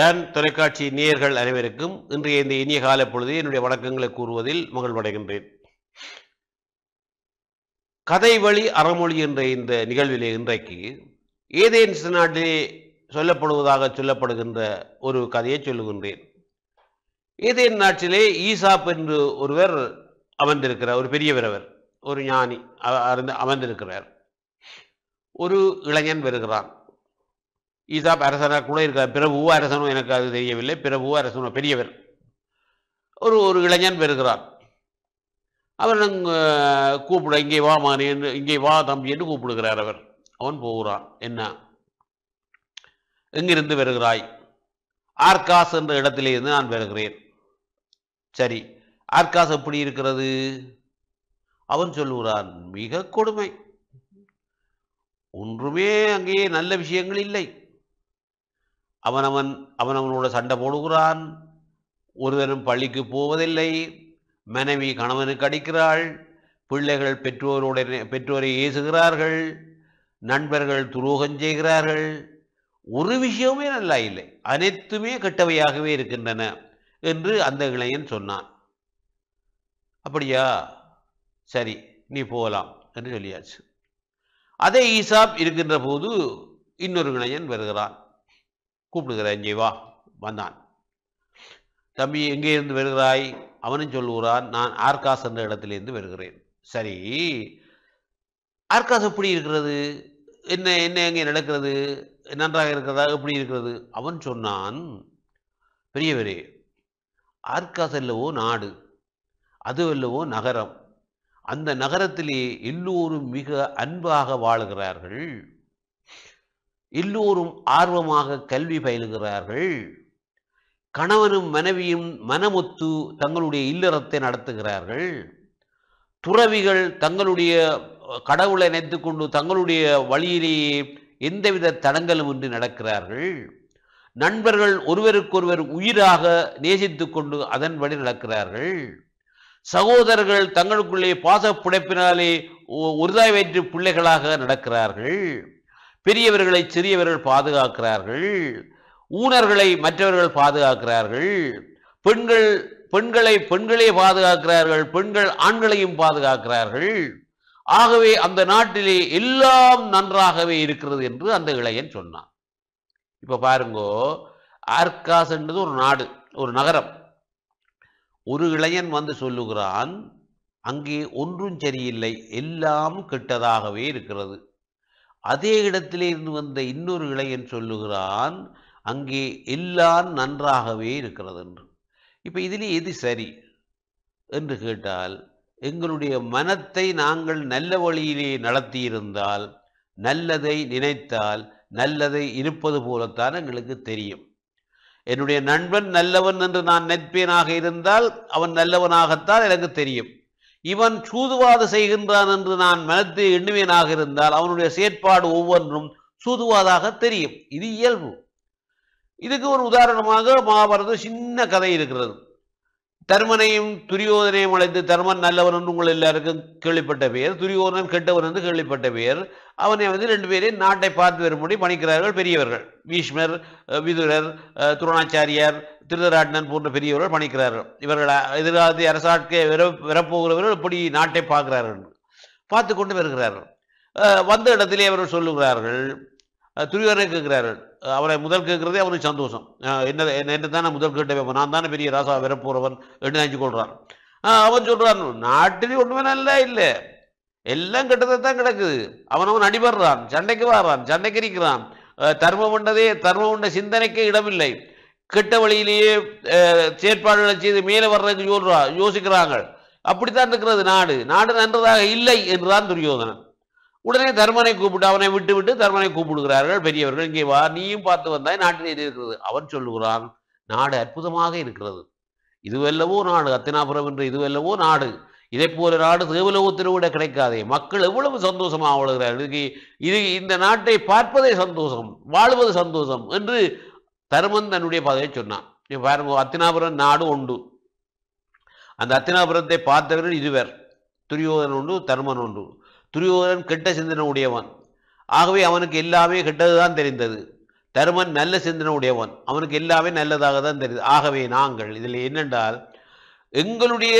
tan தொலைக்காட்சி நேயர்கள் அனைவருக்கும் இன்றைய இந்த இனிய கால பொழுது என்னுடைய வணக்கங்களை கூறுவதில் மகிழ்வடைகின்றேன் கதை வழி அறமொழி என்ற இந்த நிகழ்விலே இன்றைக்கு ஏதேன்ஸ் நாட்டிலே சொல்லப்படுவதாக சொல்லப்படுகின்ற ஒரு கதையை சொல்லுகின்றேன் ஏதேன் நாட்டிலே ஈசாப் என்று ஒருவர் அமர்ந்திருக்கிறார் ஒரு பெரியவர் அவர் ஒரு ஞானி அமர்ந்திருக்கிறார் ஒரு இளைஞன் வருகிறான் ஈசாப் அரசனாக கூட இருக்க பிரபு அரசனும் எனக்கு அது தெரியவில்லை பிரபு அரசனும் பெரியவர் ஒரு ஒரு இளைஞன் பெறுகிறார் அவர் கூப்பிட இங்கே வா மாறி என்று இங்கே வா தம்பி என்று கூப்பிடுகிறார் அவர் அவன் போகிறான் என்ன எங்கிருந்து வருகிறாய் ஆர்காஸ் என்ற இடத்திலிருந்து நான் வருகிறேன் சரி ஆர்காஸ் எப்படி இருக்கிறது அவன் சொல்லுகிறான் மிக கொடுமை ஒன்றுமே அங்கே நல்ல விஷயங்கள் இல்லை அவனவன் அவனவனோட சண்டை போடுகிறான் ஒருவரும் பள்ளிக்கு போவதில்லை மனைவி கணவனுக்கு அடிக்கிறாள் பிள்ளைகள் பெற்றோரோட பெற்றோரை ஏசுகிறார்கள் நண்பர்கள் துரோகம் செய்கிறார்கள் ஒரு விஷயமே நல்லா இல்லை அனைத்துமே கெட்டவையாகவே இருக்கின்றன என்று அந்த இளைஞன் சொன்னான் அப்படியா சரி நீ போகலாம் என்று சொல்லியாச்சு அதே ஈசாப் இருக்கின்ற போது இன்னொரு இளைஞன் வருகிறான் கூப்பிடுகிறேன் இங்கே வா வந்தான் தம்பி எங்கே இருந்து வருகிறாய் அவனும் சொல்லுகிறான் நான் ஆர்காஸ் என்ற இடத்திலிருந்து வருகிறேன் சரி ஆர்காஸ் எப்படி இருக்கிறது என்ன என்ன எங்கே நடக்கிறது நன்றாக இருக்கிறதா எப்படி இருக்கிறது அவன் சொன்னான் பெரியவரே ஆர்காஸ் அல்லவோ நாடு அது அல்லவோ நகரம் அந்த நகரத்திலே எல்லோரும் மிக அன்பாக வாழுகிறார்கள் எல்லோரும் ஆர்வமாக கல்வி பயிலுகிறார்கள் கணவனும் மனைவியும் மனமொத்து தங்களுடைய இல்லறத்தை நடத்துகிறார்கள் துறவிகள் தங்களுடைய கடவுளை நினைத்து கொண்டு தங்களுடைய வழியிலேயே எந்தவித தடங்கலும் இன்றி நடக்கிறார்கள் நண்பர்கள் ஒருவருக்கொருவர் உயிராக நேசித்து கொண்டு அதன் வழி நடக்கிறார்கள் சகோதரர்கள் தங்களுக்குள்ளே பாச புடைப்பினாலே உருதாய் வயிற்று பிள்ளைகளாக நடக்கிறார்கள் பெரியவர்களை சிறியவர்கள் பாதுகாக்கிறார்கள் ஊனர்களை மற்றவர்கள் பாதுகாக்கிறார்கள் பெண்கள் பெண்களை பெண்களே பாதுகாக்கிறார்கள் பெண்கள் ஆண்களையும் பாதுகாக்கிறார்கள் ஆகவே அந்த நாட்டிலே எல்லாம் நன்றாகவே இருக்கிறது என்று அந்த இளையன் சொன்னான் இப்போ பாருங்கோ ஆர்காஸ் என்றது ஒரு நாடு ஒரு நகரம் ஒரு இளைஞன் வந்து சொல்லுகிறான் அங்கே ஒன்றும் சரியில்லை எல்லாம் கெட்டதாகவே இருக்கிறது அதே இடத்திலே இருந்து வந்த இன்னொரு இளையன் சொல்லுகிறான் அங்கே எல்லாம் நன்றாகவே இருக்கிறது என்று இப்போ இதிலே எது சரி என்று கேட்டால் எங்களுடைய மனத்தை நாங்கள் நல்ல வழியிலே நடத்தியிருந்தால் நல்லதை நினைத்தால் நல்லதை இருப்பது போலத்தான் எங்களுக்கு தெரியும் என்னுடைய நண்பன் நல்லவன் என்று நான் நினைப்பேனாக இருந்தால் அவன் நல்லவனாகத்தான் எனக்கு தெரியும் இவன் சூதுவாது செய்கின்றான் என்று நான் மனத்து எண்ணுவேனாக இருந்தால் அவனுடைய செயற்பாடு ஒவ்வொன்றும் சூதுவாதாக தெரியும் இது இயல்பு இதுக்கு ஒரு உதாரணமாக மகாபாரத சின்ன கதை இருக்கிறது தர்மனையும் துரியோதனையும் அழைத்து தர்மன் நல்லவன் என்று உங்கள் எல்லாருக்கும் கேள்விப்பட்ட பெயர் துரியோதனன் கெட்டவன் என்று கேள்விப்பட்ட பெயர் அவனை வந்து ரெண்டு பேரையும் நாட்டை பார்த்து வரும்படி பணிக்கிறார்கள் பெரியவர்கள் பீஷ்மர் விதுரர் துரோணாச்சாரியார் திருதராட்டன் போன்ற பெரியவர்கள் பணிக்கிறார்கள் இவர்கள் எதிர்காலத்தை அரசாட்க வர வரப்போகிறவர்கள் இப்படி நாட்டை பார்க்கிறார்கள் பார்த்து கொண்டு வருகிறார்கள் வந்த இடத்திலே அவர்கள் சொல்லுகிறார்கள் துரியோரே கேட்குறாரு அவரை முதல் கேட்குறதே அவருக்கு சந்தோஷம் என்ன என்ன என்ன தானே முதல் கேட்டவன் நான் தானே பெரிய ராசா விரப்புறவன் என்று நினைச்சு கொள்கிறார் அவன் சொல்கிறான் நாட்டில் ஒன்றுமே நல்லா இல்லை எல்லாம் கெட்டதை தான் கிடக்குது அவன் அடிபடுறான் சண்டைக்கு வாடுறான் சண்டைக்கு இருக்கிறான் தர்மம் உண்டதே தர்மம் உண்ட சிந்தனைக்கே இடமில்லை கெட்ட வழியிலேயே செயற்பாடுகளை செய்து மேலே வர்றதுக்கு சொல்றா யோசிக்கிறாங்க அப்படித்தான் இருக்கிறது நாடு நாடு நன்றதாக இல்லை என்றுதான் துரியோதனன் உடனே தர்மனை கூப்பிட்டு அவனை விட்டு விட்டு தர்மனை கூப்பிடுகிறார்கள் பெரியவர்கள் இங்கே வா நீயும் பார்த்து வந்தாய் நாட்டில் இது இருக்கிறது அவன் சொல்லுகிறான் நாடு அற்புதமாக இருக்கிறது இதுவெல்லவோ நாடு அத்தினாபுரம் என்று இதுவெல்லவோ நாடு இதை போல நாடு தேவலோகத்தில் கூட கிடைக்காதே மக்கள் எவ்வளவு சந்தோஷமாக வாழ்கிறார்கள் இதுக்கு இது இந்த நாட்டை பார்ப்பதே சந்தோஷம் வாழ்வது சந்தோஷம் என்று தருமன் தன்னுடைய பாதையை சொன்னான் பாருங்க அத்தினாபுரம் நாடு உண்டு அந்த அத்தினாபுரத்தை பார்த்தவர்கள் இருவர் துரியோதன் உண்டு தர்மன் உண்டு துரியோதன் கெட்ட சிந்தனை உடையவன் ஆகவே அவனுக்கு எல்லாமே கெட்டதுதான் தெரிந்தது தருமன் நல்ல சிந்தனை உடையவன் அவனுக்கு எல்லாமே நல்லதாக தான் தெரியுது ஆகவே நாங்கள் இதில் என்னென்றால் எங்களுடைய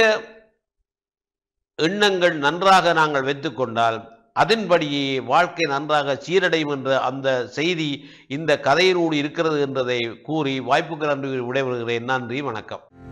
எண்ணங்கள் நன்றாக நாங்கள் வைத்துக்கொண்டால் அதன்படியே வாழ்க்கை நன்றாக சீரடையும் என்ற அந்த செய்தி இந்த கதையினோடு இருக்கிறது என்றதை கூறி வாய்ப்புகள் அன்று விடைபெறுகிறேன் நன்றி வணக்கம்